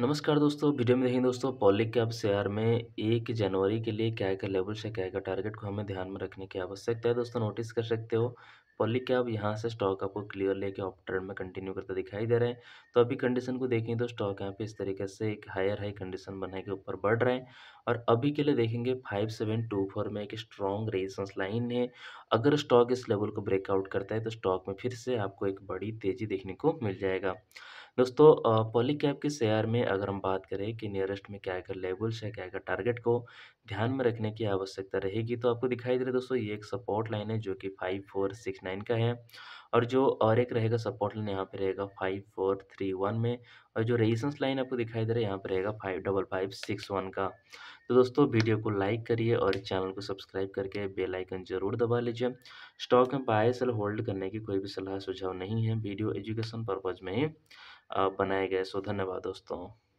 नमस्कार दोस्तों वीडियो में देखेंगे दोस्तों पॉली कैप शेयर में एक जनवरी के लिए क्या क्या लेवल से क्या का टारगेट को हमें ध्यान में रखने की आवश्यकता है दोस्तों नोटिस कर सकते हो पॉली कैप यहाँ से स्टॉक आपको क्लियर लेके ऑफ ट्रेंड में कंटिन्यू करता दिखाई दे रहे हैं तो अभी कंडीशन को देखें तो स्टॉक यहाँ पे इस तरीके से एक हायर हाई कंडीशन बनाए के ऊपर बढ़ रहे हैं और अभी के लिए देखेंगे फाइव सेवन टू फोर में एक स्ट्रॉन्ग रेजिस्टेंस लाइन है अगर स्टॉक इस लेवल को ब्रेकआउट करता है तो स्टॉक में फिर से आपको एक बड़ी तेज़ी देखने को मिल जाएगा दोस्तों पॉली कैप के शेयर में अगर हम बात करें कि नियरेस्ट में क्या क्या लेवल्स है क्या क्या टारगेट को ध्यान में रखने की आवश्यकता रहेगी तो आपको दिखाई दे रहा है दोस्तों ये एक सपोर्ट लाइन है जो कि फाइव फोर सिक्स नाइन का है और जो और एक रहेगा सपोर्ट लाइन यहाँ पे रहेगा फाइव फोर थ्री वन में और जो रेजिस्टेंस लाइन आपको दिखाई दे रहा है यहाँ पे रहेगा five double five six one का तो दोस्तों वीडियो को लाइक करिए और चैनल को सब्सक्राइब करके बेल आइकन जरूर दबा लीजिए स्टॉक में बाय सेल होल्ड करने की कोई भी सलाह सुझाव नहीं है वीडियो एजुकेशन पर्पज़ में ही बनाए गए सो धन्यवाद दोस्तों